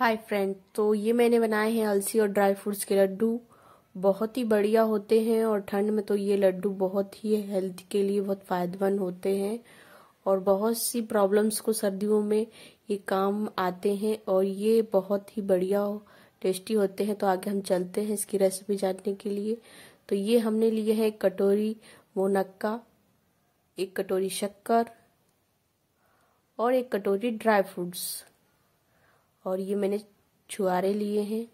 hi friend तो ये मैंने बनाए हैं अलसी और ड्राई फ्रूट्स के लड्डू बहुत ही बढ़िया होते हैं और ठंड में तो ये लड्डू बहुत ही हेल्थ के लिए बहुत फ़ायदेमंद होते हैं और बहुत सी प्रॉब्लम्स को सर्दियों में ये काम आते हैं और ये बहुत ही बढ़िया हो, टेस्टी होते हैं तो आगे हम चलते हैं इसकी रेसिपी जानने के लिए तो ये हमने लिए है एक कटोरी मोनक्का एक कटोरी शक्कर और एक कटोरी ड्राई फ्रूट्स और ये मैंने छुआरे लिए हैं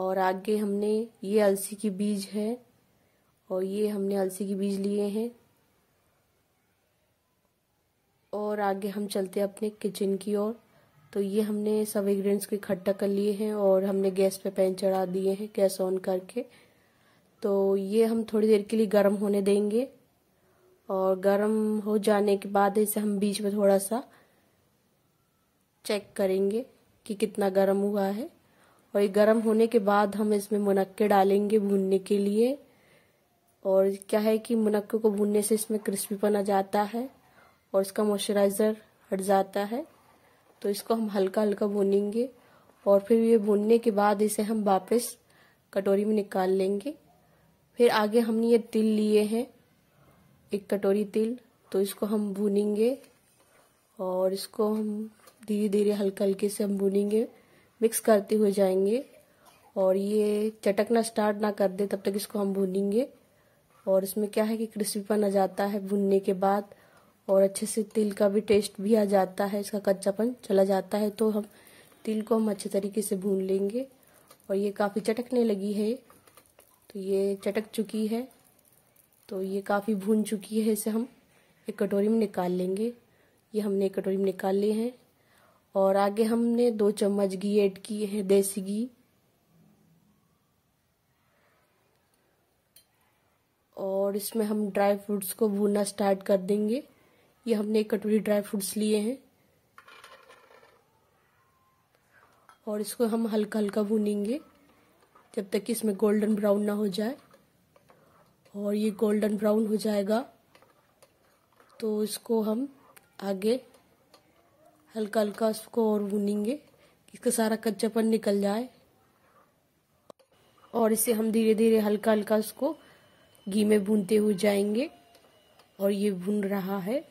और आगे हमने ये अलसी की बीज है और ये हमने अलसी की बीज लिए हैं और आगे हम चलते हैं अपने किचन की ओर तो ये हमने सब इंग्रेडिएंट्स को इकट्ठा कर लिए हैं और हमने गैस पे पैन चढ़ा दिए हैं गैस ऑन करके तो ये हम थोड़ी देर के लिए गर्म होने देंगे और गर्म हो जाने के बाद इसे हम बीच में थोड़ा सा चेक करेंगे कि कितना गर्म हुआ है और ये गर्म होने के बाद हम इसमें मुनक्के डालेंगे भूनने के लिए और क्या है कि मुनक्के को भूनने से इसमें क्रिस्पीपन आ जाता है और इसका मॉइस्चराइज़र हट जाता है तो इसको हम हल्का हल्का भूनेंगे और फिर ये भूनने के बाद इसे हम वापस कटोरी में निकाल लेंगे फिर आगे हमने ये तिल लिए हैं एक कटोरी तिल तो इसको हम भूनेंगे और इसको हम धीरे धीरे हल्के हल्के से हम भूनेंगे मिक्स करते हुए जाएंगे और ये चटकना स्टार्ट ना कर दे तब तक इसको हम भूनेंगे और इसमें क्या है कि क्रिस्पीपन आ जाता है भूनने के बाद और अच्छे से तिल का भी टेस्ट भी आ जाता है इसका कच्चापन चला जाता है तो हम तिल को हम अच्छे तरीके से भून लेंगे और ये काफ़ी चटकने लगी है तो ये चटक चुकी है तो ये काफ़ी भून चुकी है इसे हम एक कटोरी में निकाल लेंगे ये हमने एक कटोरी में निकाल लिए हैं और आगे हमने दो चम्मच घी ऐड किए हैं देसी घी और इसमें हम ड्राई फ्रूट्स को भूनना स्टार्ट कर देंगे ये हमने एक कटोरी ड्राई फ्रूट्स लिए हैं और इसको हम हल्का हल्का भूनेंगे जब तक कि इसमें गोल्डन ब्राउन ना हो जाए और ये गोल्डन ब्राउन हो जाएगा तो इसको हम आगे हल्का हल्का उसको और भूनेंगे इसका सारा कच्चापन निकल जाए और इसे हम धीरे धीरे हल्का हल्का उसको घी में भूनते हुए जाएंगे और ये भून रहा है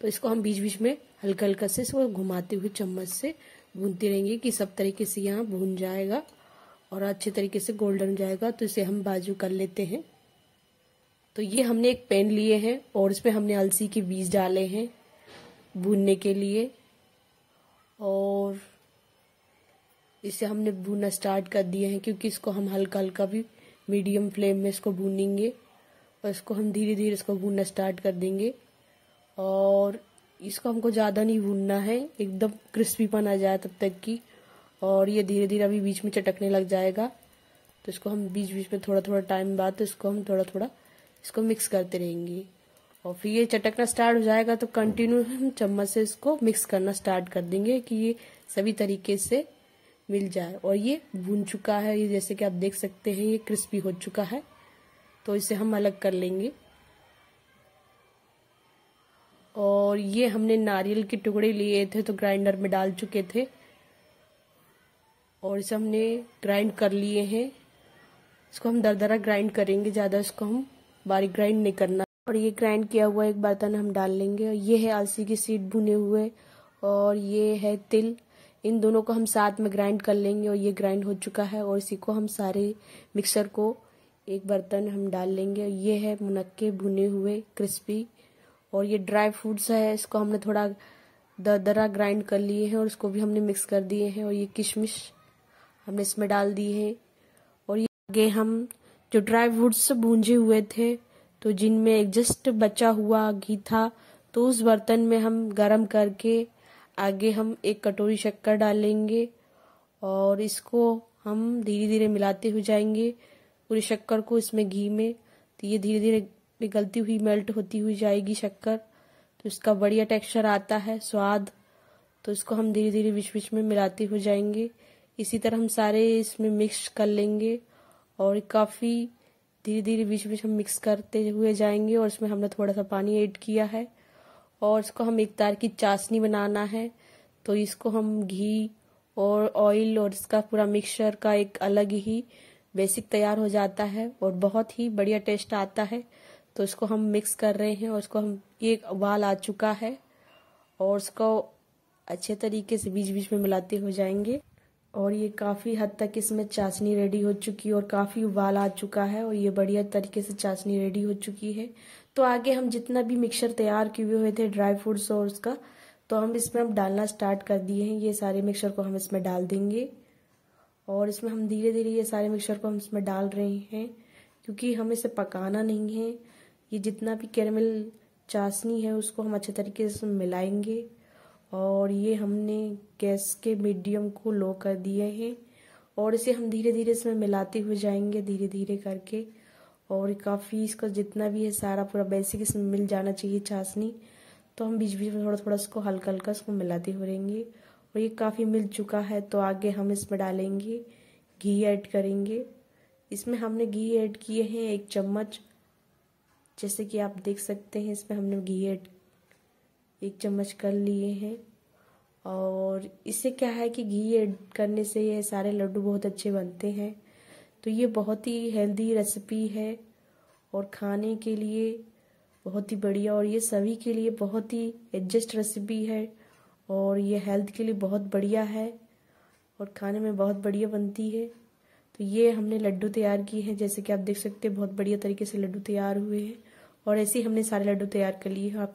तो इसको हम बीच बीच में हल्का हल्का से इसको घुमाते हुए चम्मच से भूनते रहेंगे कि सब तरीके से यहाँ भून जाएगा और अच्छे तरीके से गोल्डन जाएगा तो इसे हम बाजू कर लेते हैं तो ये हमने एक पैन लिए हैं और इसमें हमने अलसी के बीज डाले हैं भूनने के लिए और इसे हमने भूनना स्टार्ट कर दिया है क्योंकि इसको हम हल्का हल्का भी मीडियम फ्लेम में इसको भूनेंगे और इसको हम धीरे धीरे इसको भूनना स्टार्ट कर देंगे और इसको हमको ज़्यादा नहीं भूनना है एकदम क्रिस्पीपन आ जाए तब तक की और ये धीरे धीरे अभी बीच में चटकने लग जाएगा तो इसको हम बीच बीच में थोड़ा थोड़ा टाइम बाद तो इसको हम थोड़ा थोड़ा इसको मिक्स करते रहेंगे और फिर ये चटकना स्टार्ट हो जाएगा तो कंटिन्यू हम चम्मच से इसको मिक्स करना स्टार्ट कर देंगे कि ये सभी तरीके से मिल जाए और ये भून चुका है ये जैसे कि आप देख सकते हैं ये क्रिस्पी हो चुका है तो इसे हम अलग कर लेंगे और ये हमने नारियल के टुकड़े लिए थे तो ग्राइंडर में डाल चुके थे और इसे हमने ग्राइंड कर लिए हैं इसको हम दरदरा ग्राइंड करेंगे ज़्यादा इसको हम बारीक ग्राइंड नहीं करना और ये ग्राइंड किया हुआ एक बर्तन हम डाल लेंगे ये है अलसी की सीड भुने हुए और ये है तिल इन दोनों को हम साथ में ग्राइंड कर लेंगे और ये ग्राइंड हो चुका है और इसी को हम सारे मिक्सर को एक बर्तन हम डाल लेंगे ये है मुनक्के भुने हुए क्रिस्पी और ये ड्राई फ्रूट्स है इसको हमने थोड़ा दरदरा ग्राइंड कर लिए हैं और उसको भी हमने मिक्स कर दिए हैं और ये किशमिश हमने इसमें डाल दी है और ये आगे हम जो ड्राई फ्रूट्स भूंजे हुए थे तो जिनमें एक जस्ट बचा हुआ घी था तो उस बर्तन में हम गरम करके आगे हम एक कटोरी शक्कर डालेंगे और इसको हम धीरे धीरे मिलाते हुए जाएंगे पूरे शक्कर को इसमें घी में तो ये धीरे धीरे पिघलती हुई मेल्ट होती हुई जाएगी शक्कर तो इसका बढ़िया टेक्सचर आता है स्वाद तो इसको हम धीरे धीरे बीच बीच में मिलाते हुए जाएंगे इसी तरह हम सारे इसमें मिक्स कर लेंगे और काफ़ी धीरे धीरे बीच बीच हम मिक्स करते हुए जाएंगे और इसमें हमने थोड़ा सा पानी ऐड किया है और इसको हम एक तार की चाशनी बनाना है तो इसको हम घी और ऑयल और इसका पूरा मिक्सचर का एक अलग ही बेसिक तैयार हो जाता है और बहुत ही बढ़िया टेस्ट आता है तो इसको हम मिक्स कर रहे हैं और इसको हम एक उबाल आ चुका है और इसको अच्छे तरीके से बीच बीच में मिलाते हो जाएंगे और ये काफ़ी हद तक इसमें चाशनी रेडी हो चुकी है और काफ़ी उबाल आ चुका है और ये बढ़िया तरीके से चाशनी रेडी हो चुकी है तो आगे हम जितना भी मिक्सर तैयार किए हुए थे ड्राई फ्रूट्स और उसका तो हम इसमें अब डालना स्टार्ट कर दिए हैं ये सारे मिक्सर को हम इसमें डाल देंगे और इसमें हम धीरे धीरे ये सारे मिक्सर को हम इसमें डाल रहे हैं क्योंकि हमें इसे पकाना नहीं है ये जितना भी कैरमल चाशनी है उसको हम अच्छे तरीके से मिलाएंगे और ये हमने गैस के मीडियम को लो कर दिए हैं और इसे हम धीरे धीरे इसमें मिलाते हुए जाएंगे धीरे धीरे करके और काफ़ी इसका जितना भी है सारा पूरा बेसिक इसमें मिल जाना चाहिए चाशनी तो हम बीच बीच में थोड़ा थोड़ा इसको हल्का हल्का इसको मिलाते हुए रहेंगे और ये काफ़ी मिल चुका है तो आगे हम इसमें डालेंगे घी ऐड करेंगे इसमें हमने घी ऐड किए हैं एक चम्मच जैसे कि आप देख सकते हैं इसमें हमने घी ऐड एक चम्मच कर लिए हैं और इससे क्या है कि घी ऐड करने से ये सारे लड्डू बहुत अच्छे बनते हैं तो ये बहुत ही हेल्दी रेसिपी है और खाने के लिए बहुत ही बढ़िया और ये सभी के लिए बहुत ही एडजस्ट रेसिपी है और ये हेल्थ के लिए बहुत बढ़िया है और खाने में बहुत बढ़िया बनती है तो ये हमने लड्डू तैयार किए हैं जैसे कि आप देख सकते हैं बहुत बढ़िया तरीके से लड्डू तैयार हुए हैं और ऐसे ही हमने सारे लड्डू तैयार कर लिए हैं आप